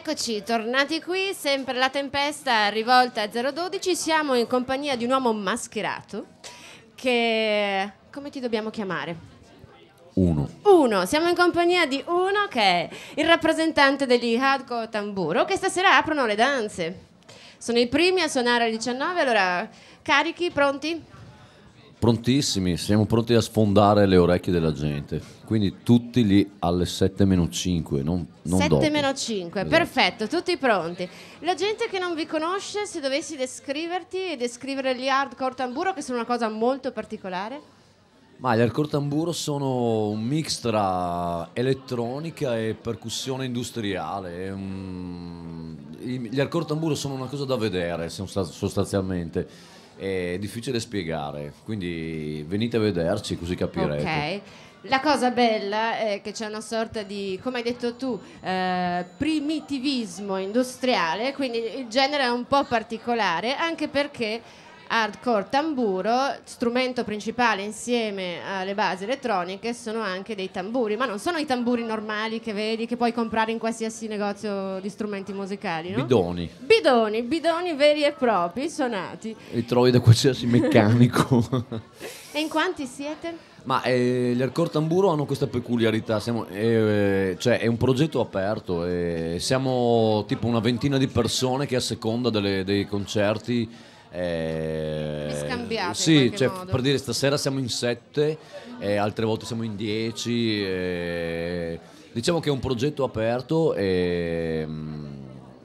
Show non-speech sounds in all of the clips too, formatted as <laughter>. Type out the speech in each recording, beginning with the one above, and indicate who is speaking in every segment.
Speaker 1: Eccoci, tornati qui, sempre la tempesta rivolta a 012, siamo in compagnia di un uomo mascherato che... come ti dobbiamo chiamare? Uno. Uno, siamo in compagnia di uno che è il rappresentante degli Hardcore Tamburo che stasera aprono le danze. Sono i primi a suonare alle 19, allora carichi, pronti?
Speaker 2: Prontissimi, siamo pronti a sfondare le orecchie della gente. Quindi tutti lì alle 7 meno 5, non, non 7 dopo. meno
Speaker 1: 5, esatto. perfetto, tutti pronti. La gente che non vi conosce, se dovessi descriverti e descrivere gli hardcore tamburo, che sono una cosa molto particolare?
Speaker 2: Ma gli hardcore tamburo sono un mix tra elettronica e percussione industriale. Gli hardcore tamburo sono una cosa da vedere sostanzialmente è difficile spiegare, quindi venite a vederci così capirete.
Speaker 1: Ok. La cosa bella è che c'è una sorta di, come hai detto tu, eh, primitivismo industriale, quindi il genere è un po' particolare, anche perché hardcore tamburo, strumento principale insieme alle basi elettroniche, sono anche dei tamburi, ma non sono i tamburi normali che vedi, che puoi comprare in qualsiasi negozio di strumenti musicali, no? Bidoni. Bidoni, bidoni veri e propri, suonati.
Speaker 2: Li trovi da qualsiasi <laughs> meccanico.
Speaker 1: e in quanti siete?
Speaker 2: Ma eh, gli Hardcore Tamburo hanno questa peculiarità, siamo, eh, cioè è un progetto aperto, eh, siamo tipo una ventina di persone che a seconda delle, dei concerti eh, scambiate sì, cioè, modo. per dire stasera siamo in sette, eh, altre volte siamo in dieci. Eh, diciamo che è un progetto aperto. E, mm,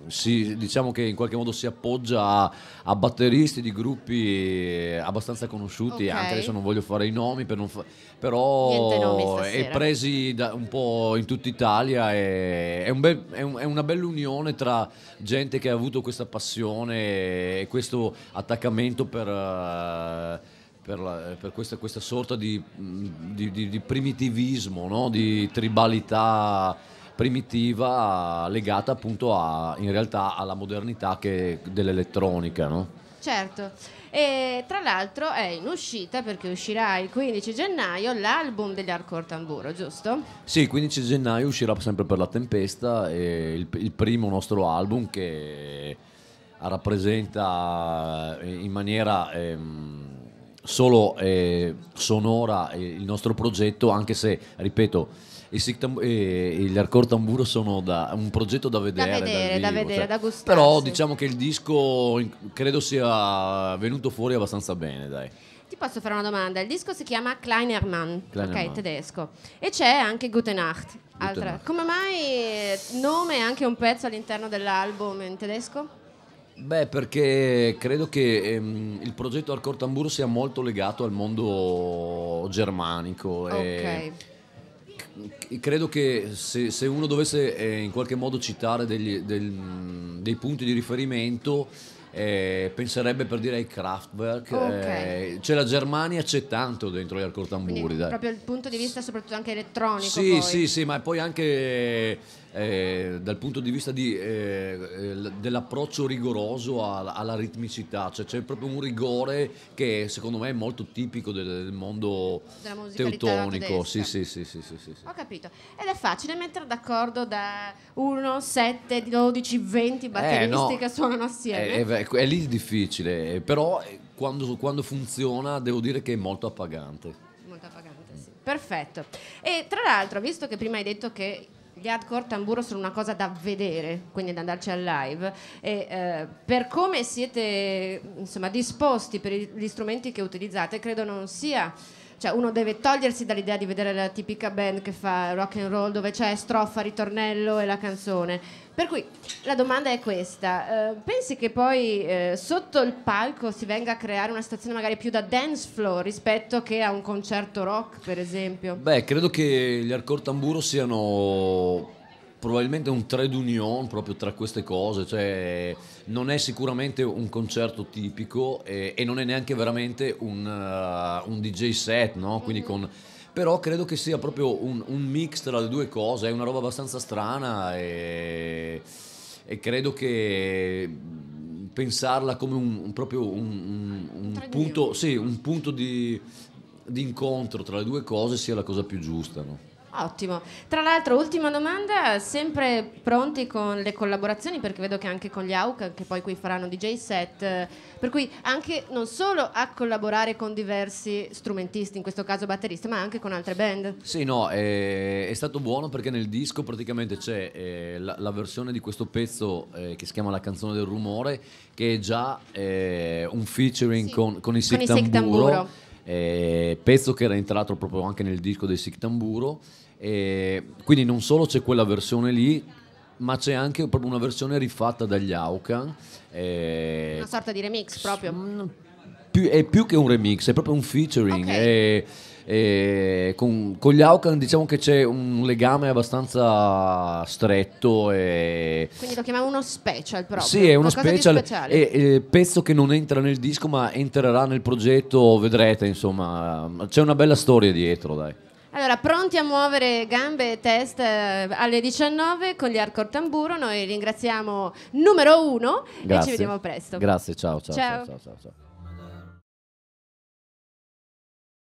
Speaker 2: si, diciamo che in qualche modo si appoggia a, a batteristi di gruppi abbastanza conosciuti, okay. anche adesso non voglio fare i nomi, per fa- però è presi un po' in tutta Italia, e, è, un bel, è, un, è, una bella unione tra gente che ha avuto questa passione e questo attaccamento per... Uh, per, la, per questa, questa, sorta di, di, di, di primitivismo, no? di tribalità primitiva legata appunto a, in realtà alla modernità dell'elettronica. No?
Speaker 1: Certo, e tra l'altro è in uscita perché uscirà il 15 gennaio l'album degli Hardcore Tamburo, giusto?
Speaker 2: Sì, il 15 gennaio uscirà sempre per la Tempesta il, il primo nostro album che rappresenta eh, in maniera ehm, solo eh, sonora eh, il nostro progetto, anche se, ripeto, i, Tam- e, eh, e l'Arcor Tamburo sono da, un progetto da vedere. Da vedere, da, vedere, cioè, da gustarsi. Però diciamo che il disco credo sia venuto fuori abbastanza bene, dai.
Speaker 1: Ti posso fare una domanda? Il disco si chiama Kleinermann, Kleinermann. ok, tedesco. E c'è anche Gutenacht. Nacht. Come mai eh, nome e anche un pezzo all'interno dell'album in tedesco?
Speaker 2: Beh, perché credo che ehm, il progetto Arcor Tamburo sia molto legato al mondo germanico. Ok. E credo che se, se uno dovesse eh, in qualche modo citare degli, del, dei punti di riferimento, eh, penserebbe per dire ai Kraftwerk. Okay. Eh, c'è la Germania, c'è tanto dentro gli Alcortamburi. Quindi, Proprio
Speaker 1: il punto di vista, soprattutto anche elettronico. Sì, poi. sì,
Speaker 2: sì, ma poi anche eh, dal punto di vista di, eh, eh dell'approccio rigoroso alla, alla ritmicità, cioè c'è proprio un rigore che secondo me è molto tipico del, mondo teutonico. Sì sì, sì, sì, sì, sì,
Speaker 1: Ho capito. Ed è facile mettere d'accordo da 1, 7, 12, 20 batteristi eh, no. che suonano assieme. È,
Speaker 2: eh, è, è lì difficile, però quando, quando funziona devo dire che è molto appagante.
Speaker 1: Molto appagante, sì. Perfetto. E tra l'altro, visto che prima hai detto che gli hardcore tamburo sono una cosa da vedere, quindi da andarci al live. E, eh, per come siete insomma, disposti per gli strumenti che utilizzate, credo non sia cioè uno deve togliersi dall'idea di vedere la tipica band che fa rock and roll dove c'è strofa, ritornello e la canzone. Per cui la domanda è questa, eh, pensi che poi eh, sotto il palco si venga a creare una situazione magari più da dance floor rispetto che a un concerto rock per esempio?
Speaker 2: Beh, credo che gli hardcore tamburo siano probabilmente un trade union proprio tra queste cose, cioè non è sicuramente un concerto tipico e, eh, e non è neanche veramente un, uh, un DJ set, no? Quindi mm-hmm. con però credo che sia proprio un, un, mix tra le due cose, è una roba abbastanza strana e, e credo che pensarla come un, un proprio un, un punto, sì, punto di, di, incontro tra le due cose sia la cosa più giusta. No?
Speaker 1: Ottimo. Tra l'altro, ultima domanda, sempre pronti con le collaborazioni perché vedo che anche con gli AUC, che poi qui faranno DJ set, eh, per cui anche non solo a collaborare con diversi strumentisti, in questo caso batteristi, ma anche con altre band.
Speaker 2: Sì, no, è, è stato buono perché nel disco praticamente c'è eh, la, la, versione di questo pezzo eh, che si chiama La canzone del rumore, che è già eh, un featuring sì, con, con, il con il tamburo eh, pezzo che era entrato proprio anche nel disco dei Sic Tamburo. Eh, quindi non solo c'è quella versione lì, ma c'è anche proprio una versione rifatta dagli Aukan. Eh, una sorta
Speaker 1: di remix proprio.
Speaker 2: Più, è più che un remix, è proprio un featuring. Okay. È, eh, e con, con gli Aucan diciamo che c'è un legame abbastanza stretto. E...
Speaker 1: Quindi lo chiamiamo uno special proprio. Sì, è uno special.
Speaker 2: E, pezzo che non entra nel disco ma entrerà nel progetto, vedrete insomma. C'è una bella storia dietro, dai.
Speaker 1: Allora, pronti a muovere gambe e test eh, alle 19 con gli Hardcore Tamburo. Noi ringraziamo numero uno
Speaker 2: Grazie. e ci vediamo presto. Grazie, ciao, ciao, ciao. ciao, ciao, ciao